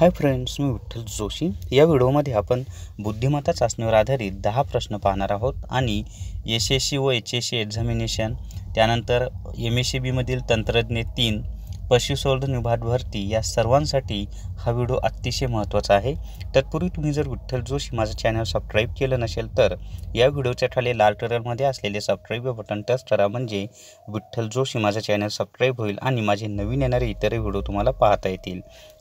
हाय friends मी विठ्ठल जोशी या व्हिडिओमध्ये आपण बुद्धिमत्ता चाचणीवर आधारित दहा प्रश्न पाहणार आहोत आणि एस एस सी व एच एस सी एक्झामिनेशन त्यानंतर एम एस सी बीमधील तंत्रज्ञ तीन पशुसंवर्धन विभाग भरती या सर्वांसाठी हा व्हिडिओ अतिशय महत्त्वाचा आहे तत्पूर्वी तुम्ही जर विठ्ठल जोशी माझं चॅनल सबस्क्राईब केलं नसेल तर या व्हिडिओच्या खाली लाल टरलमध्ये असलेले सबस्क्राईब बटन टच करा म्हणजे विठ्ठल जोशी माझं चॅनल सबस्क्राईब होईल आणि माझे नवीन येणारे इतर व्हिडिओ तुम्हाला पाहता येतील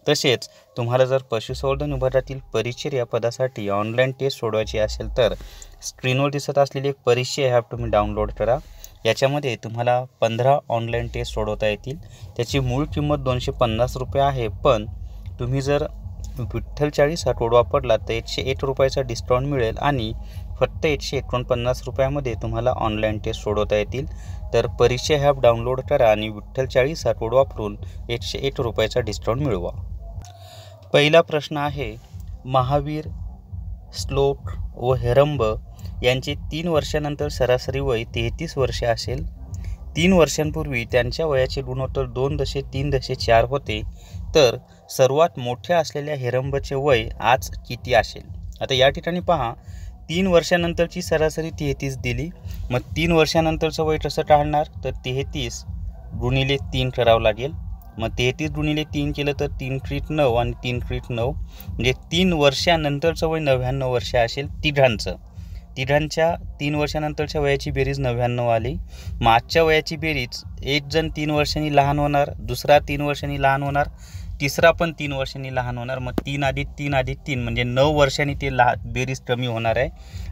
तसेच तुम्हाला जर पशुसंवर्धन विभागातील परिचय या पदासाठी ऑनलाईन टेस्ट सोडवायची असेल तर स्क्रीनवर दिसत असलेली एक परिचय ॲप तुम्ही डाउनलोड करा याच्यामध्ये तुम्हाला पंधरा ऑनलाईन टेस्ट सोडवता येतील त्याची मूळ किंमत दोनशे पन्नास रुपये आहे पण तुम्ही जर विठ्ठल चाळीस हा कोड वापरला तर एकशे एक रुपयाचा डिस्काउंट मिळेल आणि फक्त एकशे एकोणपन्नास रुपयामध्ये तुम्हाला ऑनलाईन टेस्ट सोडवता येतील तर परीक्षा ॲप डाउनलोड करा आणि विठ्ठल चाळीस हा कोड वापरून एकशे एक रुपयाचा डिस्काउंट मिळवा पहिला प्रश्न आहे महावीर स्लोक व हेरंब यांचे तीन वर्षानंतर सरासरी वय तेहतीस वर्षे असेल तीन वर्षांपूर्वी त्यांच्या वयाचे गुणोत्तर दोन दशे तीन दशे चार होते तर सर्वात मोठ्या असलेल्या हेरंबचे वय आज किती असेल आता या ठिकाणी पहा तीन वर्षानंतरची सरासरी तेहतीस दिली मग तीन वर्षानंतरचं वय कसं टाळणार तर तेहतीस गुणिले तीन करावं लागेल मग तेहतीस गुणिले तीन केलं तर तीन क्रीट नऊ आणि तीन क्रीट नऊ म्हणजे तीन वर्षानंतरचं वय नव्याण्णव वर्ष असेल तिघांचं तिघांच्या तीन वर्षानंतरच्या वयाची बेरीज नव्याण्णव आली मागच्या वयाची बेरीज एक जण तीन वर्षांनी लहान होणार दुसरा तीन वर्षांनी लहान होणार तिसरा पण तीन वर्षांनी लहान होणार मग तीन आधी तीन आधी तीन म्हणजे नऊ वर्षांनी ते लहा बेरीज कमी होणार आहे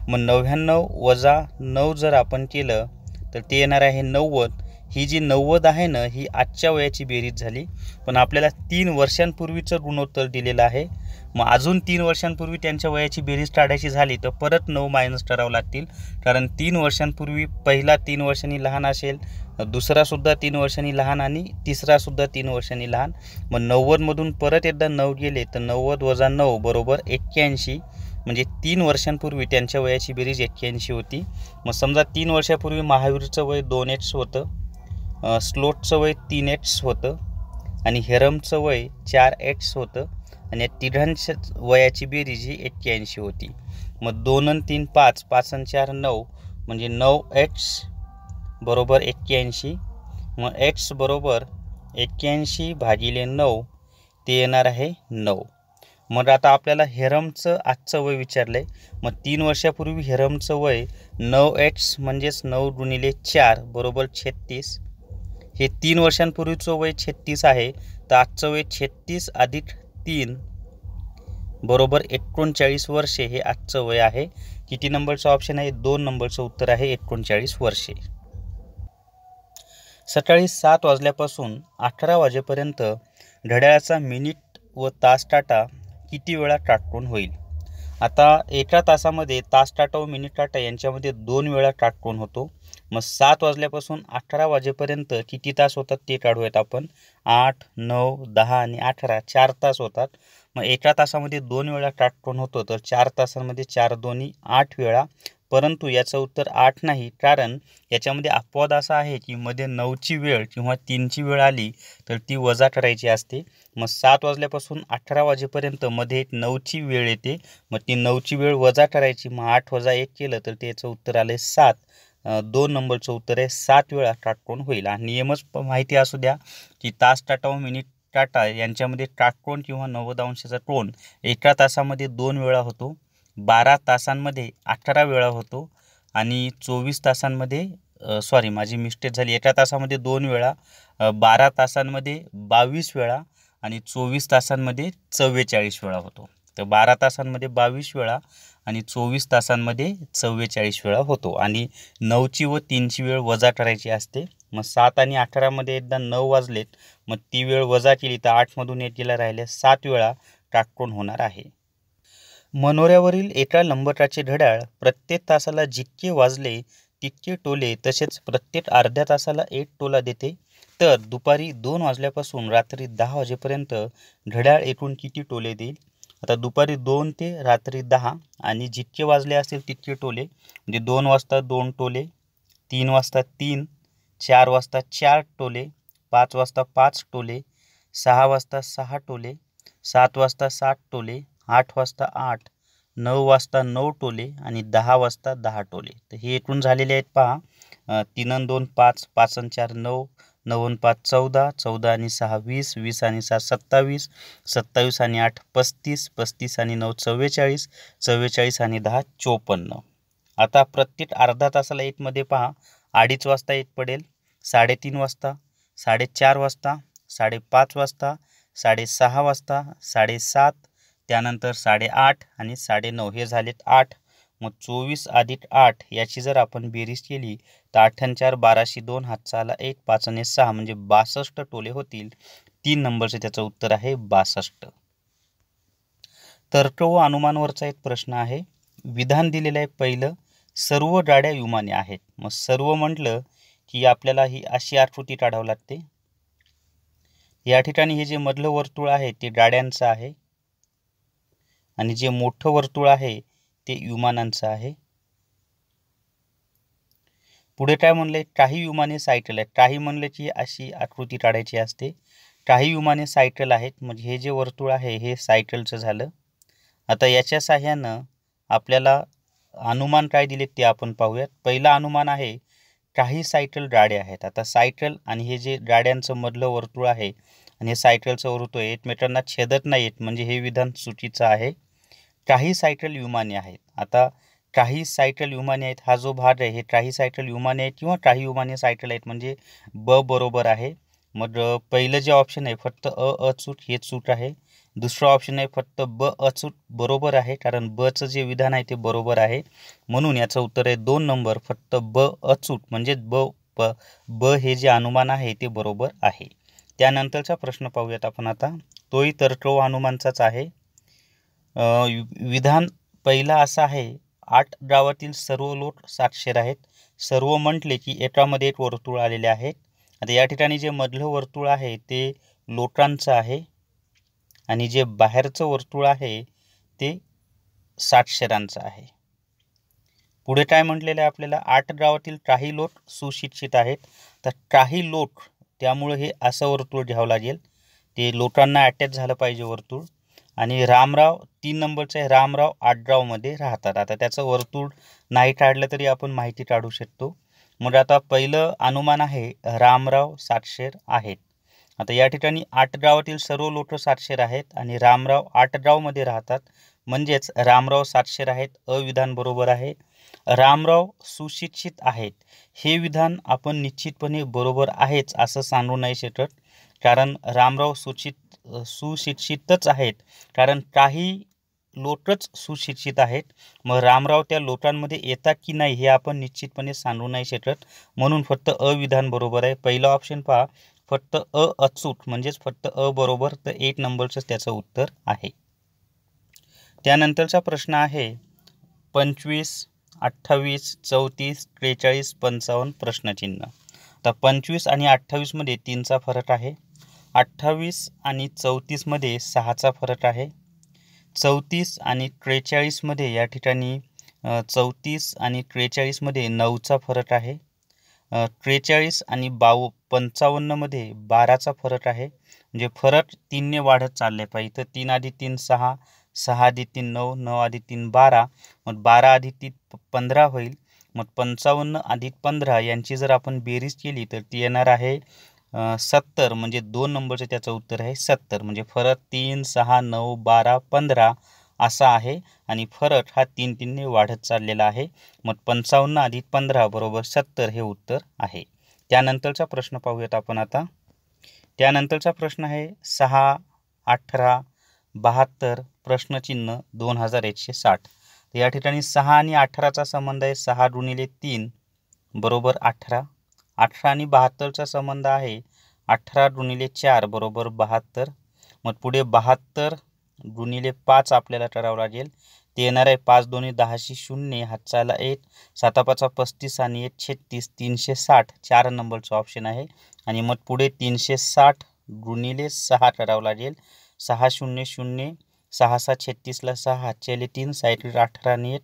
मग नव्याण्णव वजा नऊ जर आपण केलं तर ते येणार आहे नव्वद ही जी नव्वद आहे ना ही आजच्या वयाची बेरीज झाली पण आपल्याला तीन वर्षांपूर्वीचं गुणोत्तर दिलेलं आहे मग अजून तीन वर्षांपूर्वी त्यांच्या वयाची बेरीज टाळायची झाली तर परत नऊ मायनस ठरावं लागतील कारण तीन वर्षांपूर्वी पहिला तीन वर्षांनी लहान असेल दुसरासुद्धा तीन वर्षांनी लहान आणि तिसरासुद्धा तीन वर्षांनी लहान मग नव्वदमधून परत एकदा नऊ गेले तर नव्वद वजा नऊ बरोबर एक्क्याऐंशी म्हणजे तीन वर्षांपूर्वी त्यांच्या वयाची बेरीज एक्क्याऐंशी होती मग समजा तीन वर्षापूर्वी महावीरचं वय दोन एक्स होतं स्लोटचं वय तीन एट्स होतं आणि हेरमचं वय चार एट्स होतं आणि या तिघांच्या वयाची बेरीज ही एक्क्याऐंशी होती मग दोन आणि तीन पाच पाच आणि चार नऊ म्हणजे नऊ एट्स बरोबर एक्क्याऐंशी मग एक्स बरोबर एक्क्याऐंशी भागिले नऊ ते येणार आहे नऊ मग आता आपल्याला हेरमचं आजचं वय विचारलं आहे मग तीन वर्षापूर्वी हेरमचं वय नऊ एट्स म्हणजेच नऊ गुणिले चार बरोबर छत्तीस हे तीन वर्षांपूर्वीचं वय छत्तीस आहे तर आजचं वय छत्तीस अधिक तीन बरोबर एकोणचाळीस वर्षे हे आजचं वय आहे किती नंबरचं ऑप्शन आहे दोन नंबरचं उत्तर आहे एकोणचाळीस वर्षे सकाळी सात वाजल्यापासून अठरा वाजेपर्यंत घड्याळाचा मिनिट व तास टाटा किती वेळा टाटून होईल आता एका तासामध्ये तास टाटा व मिनिट टाटा यांच्यामध्ये दोन वेळा टाटकोण होतो मग सात वाजल्यापासून अठरा वाजेपर्यंत किती तास होतात ते काढूयात आपण आठ नऊ दहा आणि अठरा चार तास होतात मग एका तासामध्ये दोन वेळा टाटकोन होतो तर चार तासांमध्ये चार दोन्ही आठ वेळा परंतु याचं उत्तर आठ नाही कारण याच्यामध्ये अपवाद असा आहे की मध्ये नऊची वेळ किंवा तीनची वेळ आली तर ती वजा करायची असते मग सात वाजल्यापासून अठरा वाजेपर्यंत मध्ये एक नऊची वेळ येते मग ती नऊची वेळ वजा करायची मग आठ वजा एक केलं तर त्याचं उत्तर आलं सात दोन नंबरचं उत्तर आहे सात वेळा काटकोण होईल आणि नियमच माहिती असू द्या की तास व मिनिट टाटा यांच्यामध्ये टाटकोण किंवा नव्वद अंशाचा टोन एका तासामध्ये दोन वेळा होतो बारा तासांमध्ये अठरा वेळा होतो आणि चोवीस तासांमध्ये सॉरी माझी मिस्टेक झाली एका तासामध्ये दोन वेळा बारा तासांमध्ये बावीस वेळा आणि चोवीस तासांमध्ये चव्वेचाळीस वेळा होतो तर बारा तासांमध्ये बावीस वेळा आणि चोवीस तासांमध्ये चव्वेचाळीस वेळा होतो आणि नऊची व तीनची वेळ वजा करायची असते मग सात आणि अठरामध्ये एकदा नऊ वाजलेत मग ती वेळ वजा केली तर आठमधून एटीला राहिल्या सात वेळा टाकून होणार आहे मनोऱ्यावरील एका लंबटाचे घड्याळ प्रत्येक तासाला जितके वाजले तितके टोले तसेच प्रत्येक अर्ध्या तासाला एक टोला देते तर दुपारी दोन वाजल्यापासून रात्री दहा वाजेपर्यंत घड्याळ एकूण किती टोले देईल आता दुपारी दोन ते रात्री दहा आणि जितके वाजले असेल तितके टोले म्हणजे दोन वाजता दोन टोले तीन वाजता तीन चार वाजता चार टोले पाच वाजता पाच टोले सहा वाजता सहा टोले सात वाजता सात टोले आठ वाजता आठ नऊ वाजता नऊ टोले आणि दहा वाजता दहा टोले तर हे एकूण झालेले आहेत पहा तीन दोन पाच पाच आणि चार नऊ नऊ पाच चौदा चौदा आणि सहा वीस वीस आणि सहा सत्तावीस सत्तावीस आणि आठ पस्तीस पस्तीस आणि नऊ चव्वेचाळीस चव्वेचाळीस आणि दहा चोपन्न आता प्रत्येक अर्धा तासाला एकमध्ये पहा अडीच वाजता एक पडेल साडेतीन वाजता साडेचार वाजता साडेपाच वाजता साडेसहा वाजता साडेसात त्यानंतर साडेआठ आणि साडेनऊ हे झालेत आठ मग चोवीस अधिक आठ याची जर आपण बेरीज केली तर आठ चार बाराशे दोन हातचाला एक पाच आणि सहा म्हणजे बासष्ट टोले होतील तीन नंबरचं त्याचं उत्तर आहे बासष्ट तर्क व अनुमानवरचा एक प्रश्न आहे विधान दिलेलं आहे पहिलं सर्व गाड्या विमाने आहेत मग सर्व म्हटलं की आपल्याला ही अशी आकृती काढावं लागते या ठिकाणी हे जे मधलं वर्तुळ आहे ते गाड्यांचं आहे आणि जे मोठं वर्तुळ आहे ते विमानांचं आहे पुढे काय म्हणले काही विमाने सायकल आहेत काही की अशी आकृती टाळायची असते काही विमाने सायकल आहेत म्हणजे हे जे वर्तुळ आहे हे सायकलचं झालं आता याच्या साह्यानं आपल्याला अनुमान काय दिलेत ते आपण पाहूयात पहिलं अनुमान आहे काही सायकल गाड्या आहेत आता सायकल आणि हे जे गाड्यांचं मधलं वर्तुळ आहे आणि हे सायकलचं वर्तुळ एकमेकांना छेदत नाहीत म्हणजे हे विधान चुकीचं आहे काही सायकल विमाने आहेत आता काही सायकल विमाने आहेत हा जो भाग आहे हे काही सायट्रल विमाने आहेत किंवा काही विमाने सायटल आहेत म्हणजे ब बरोबर आहे मग पहिलं जे ऑप्शन आहे फक्त अ अचूट हे चूट आहे दुसरं ऑप्शन आहे फक्त ब अचूट बरोबर आहे कारण बचं जे विधान आहे ते बरोबर आहे म्हणून याचं उत्तर आहे दोन नंबर फक्त ब अचूट म्हणजे ब प ब हे जे अनुमान आहे ते बरोबर आहे त्यानंतरचा प्रश्न पाहूयात आपण आता तोही तर्कव अनुमानचाच आहे विधान पहिला असा आहे आठ गावातील सर्व लोट साक्षर आहेत सर्व म्हटले की एकामध्ये एक वर्तुळ आलेले आहे आता या ठिकाणी जे मधलं वर्तुळ आहे ते लोटांचं आहे आणि जे बाहेरचं वर्तुळ आहे ते साक्षरांचं आहे पुढे काय म्हटलेलं आहे आपल्याला आठ गावातील काही लोट सुशिक्षित आहेत तर काही लोट त्यामुळे हे असं वर्तुळ घ्यावं लागेल ते लोटांना अटॅच झालं पाहिजे वर्तुळ आणि रामराव तीन नंबरचे रामराव आडरावमध्ये राहतात आता त्याचं वर्तुळ नाही टाळलं तरी आपण माहिती टाळू शकतो म्हणजे आता पहिलं अनुमान आहे रामराव सातशेर आहेत आता या ठिकाणी आठ गावातील सर्व लोक सातशेर आहेत आणि रामराव आठ राहतात म्हणजेच रामराव सातशेर आहेत अविधान बरोबर आहे रामराव सुशिक्षित आहेत हे विधान आपण निश्चितपणे बरोबर आहेच असं सांगू नाही शकत कारण रामराव सुशिक्षित सुशिक्षितच आहेत कारण काही लोटच सुशिक्षित आहेत मग रामराव त्या लोटांमध्ये येतात की नाही हे आपण निश्चितपणे सांगू नाही शकत म्हणून फक्त अविधान बरोबर आहे पहिला ऑप्शन पहा फक्त अ अचूक म्हणजेच फक्त अ बरोबर तर एक नंबरचं त्याचं उत्तर आहे त्यानंतरचा प्रश्न आहे पंचवीस अठ्ठावीस चौतीस त्रेचाळीस पंचावन्न प्रश्नचिन्ह आता पंचवीस आणि अठ्ठावीसमध्ये तीनचा फरक आहे अठ्ठावीस आणि चौतीसमध्ये सहाचा फरक आहे चौतीस आणि त्रेचाळीसमध्ये या ठिकाणी चौतीस आणि त्रेचाळीसमध्ये नऊचा फरक आहे त्रेचाळीस आणि बाव पंचावन्नमध्ये बाराचा फरक आहे म्हणजे फरक तीनने वाढत चालले पाहिजे तर तीन आधी तीन सहा सहा आधी तीन नऊ नऊ आधी तीन बारा मग बारा आधी तीन पंधरा होईल मग पंचावन्न आधी पंधरा यांची जर आपण बेरीज केली तर ती येणार आहे सत्तर म्हणजे दोन नंबरचं त्याचं उत्तर आहे सत्तर म्हणजे फरक तीन सहा नऊ बारा पंधरा असा आहे आणि फरक हा तीन तीनने वाढत चाललेला आहे मग पंचावन्न अधिक पंधरा बरोबर सत्तर हे उत्तर आहे त्यानंतरचा प्रश्न पाहूयात आपण आता त्यानंतरचा प्रश्न आहे सहा अठरा बहात्तर प्रश्नचिन्ह दोन हजार एकशे साठ या ठिकाणी सहा आणि अठराचा संबंध आहे सहा गुणिले तीन बरोबर अठरा अठरा आणि बहात्तरचा संबंध आहे अठरा गुणिले चार बरोबर बहात्तर मग पुढे बहात्तर गुणिले पाच आपल्याला ठरावं लागेल ते येणार आहे पाच दोन्ही दहाशे शून्य हातचाला एक सातापाचा पस्तीस आणि एक छत्तीस तीनशे साठ चार नंबरचं ऑप्शन आहे आणि मग पुढे तीनशे साठ गुणिले सहा ठरावं लागेल सहा शून्य शून्य सहा सात छत्तीसला सहा हातच्याले तीन सायकल अठरा आणि एक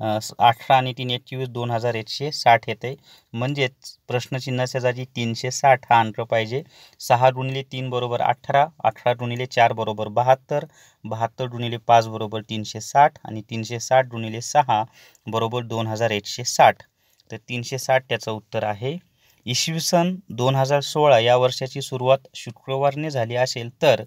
अठरा आणि तीन एकवीस दोन हजार एकशे साठ येते म्हणजेच प्रश्नचिन्हाच्या जागी तीनशे साठ हा अंक पाहिजे सहा गुणिले तीन बरोबर अठरा अठरा गुणिले चार बरोबर बहात्तर बहात्तर गुणिले पाच बरोबर तीनशे साठ आणि तीनशे साठ गुणिले सहा बरोबर दोन हजार एकशे साठ तर तीनशे साठ त्याचं उत्तर आहे इसवी सन दोन हजार सोळा या वर्षाची सुरुवात शुक्रवारने झाली असेल तर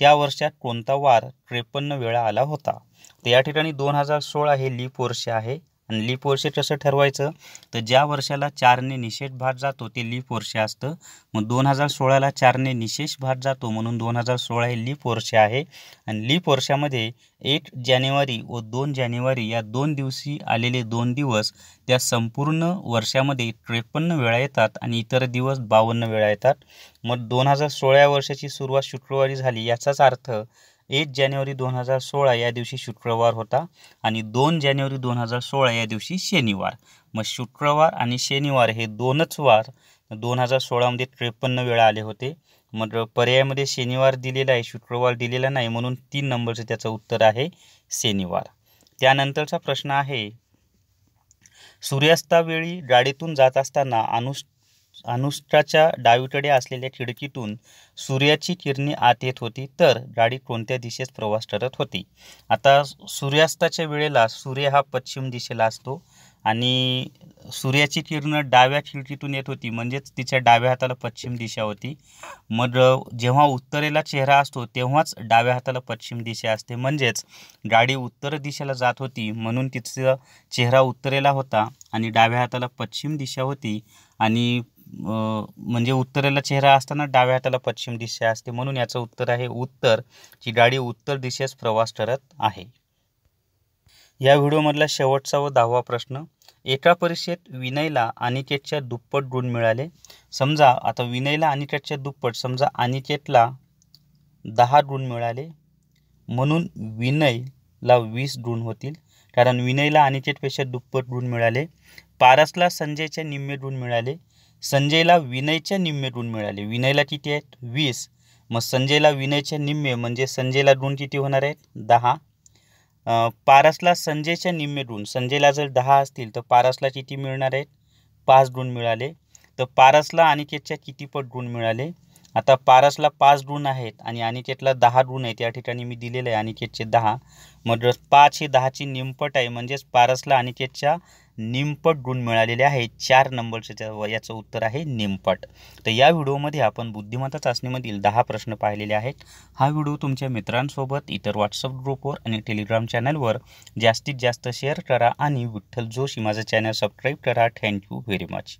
त्या वर्षात कोणता वार त्रेपन्न वेळा आला होता तर या ठिकाणी दोन हजार सोळा हे लीप वर्ष आहे आणि लीप वर्ष कसं ठरवायचं तर ज्या वर्षाला चारने निशेष भाग जातो ते लीप वर्ष असतं मग दोन हजार सोळाला चारने निशेष भाग जातो म्हणून दोन हजार सोळा हे लीप वर्ष आहे आणि लीप वर्षामध्ये एक जानेवारी व दोन जानेवारी या दोन दिवशी आलेले दोन दिवस त्या संपूर्ण वर्षामध्ये त्रेपन्न वेळा येतात आणि इतर दिवस बावन्न वेळा येतात मग दोन हजार सोळा वर्षाची सुरुवात शुक्रवारी झाली याचाच अर्थ एक जानेवारी दोन हजार सोळा या दिवशी शुक्रवार होता आणि दोन जानेवारी दोन हजार सोळा या दिवशी शनिवार मग शुक्रवार आणि शनिवार हे दोनच वार दोन हजार सोळामध्ये त्रेपन्न वेळा आले होते मग पर्यायामध्ये शनिवार दिलेला आहे शुक्रवार दिलेला नाही म्हणून तीन नंबरचं त्याचं उत्तर आहे शनिवार त्यानंतरचा प्रश्न आहे सूर्यास्तावेळी गाडीतून जात असताना अनुष अनुष्ठाच्या डावीकडे असलेल्या खिडकीतून सूर्याची किरणे आत येत होती तर गाडी कोणत्या दिशेत प्रवास करत होती आता सूर्यास्ताच्या वेळेला सूर्य हा पश्चिम दिशेला असतो आणि सूर्याची किरणं डाव्या खिडकीतून येत होती म्हणजेच तिच्या डाव्या हाताला पश्चिम दिशा होती मग जेव्हा उत्तरेला चेहरा असतो तेव्हाच डाव्या हाताला पश्चिम दिशा असते म्हणजेच गाडी उत्तर दिशेला जात होती म्हणून तिचा चेहरा उत्तरेला होता आणि डाव्या हाताला पश्चिम दिशा होती आणि म्हणजे उत्तरेला चेहरा असताना डाव्या हाताला पश्चिम दिशा असते म्हणून याचं उत्तर आहे उत्तर जी गाडी उत्तर दिशेस प्रवास करत आहे या व्हिडिओमधला शेवटचा व दहावा प्रश्न एका परीक्षेत विनयला अनिकेतच्या दुप्पट गुण मिळाले समजा आता विनयला अनिकेतच्या दुप्पट समजा अनिकेतला दहा गुण मिळाले म्हणून विनयला वीस गुण होतील कारण विनयला अनिकेतपेक्षा दुप्पट गुण मिळाले पारसला संजयच्या निम्मे गुण मिळाले संजयला विनयच्या निम्मे गुण मिळाले विनयला किती आहेत वीस मग संजयला विनयच्या निम्मे म्हणजे संजयला गुण किती होणार आहेत दहा पारसला संजयच्या निम्मे गुण संजयला जर दहा असतील तर पारसला किती मिळणार आहेत पाच गुण मिळाले तर पारसला अनिकेतच्या किती पट गुण मिळाले आता पारसला पाच गुण आहेत आणि अनिकेतला दहा गुण आहेत या ठिकाणी मी दिलेलं आहे अनिकेतचे दहा मग पाच हे दहाची निमपट आहे म्हणजेच पारसला अनिकेतच्या निमपट गुण मिळालेले आहे चार नंबरचं याचं उत्तर आहे निमपट तर या व्हिडिओमध्ये आपण बुद्धिमत्ता चाचणीमधील दहा प्रश्न पाहिलेले आहेत हा व्हिडिओ तुमच्या मित्रांसोबत इतर व्हॉट्सअप ग्रुपवर आणि टेलिग्राम चॅनलवर जास्तीत जास्त शेअर करा आणि विठ्ठल जोशी माझं चॅनल सबस्क्राईब करा थँक्यू व्हेरी मच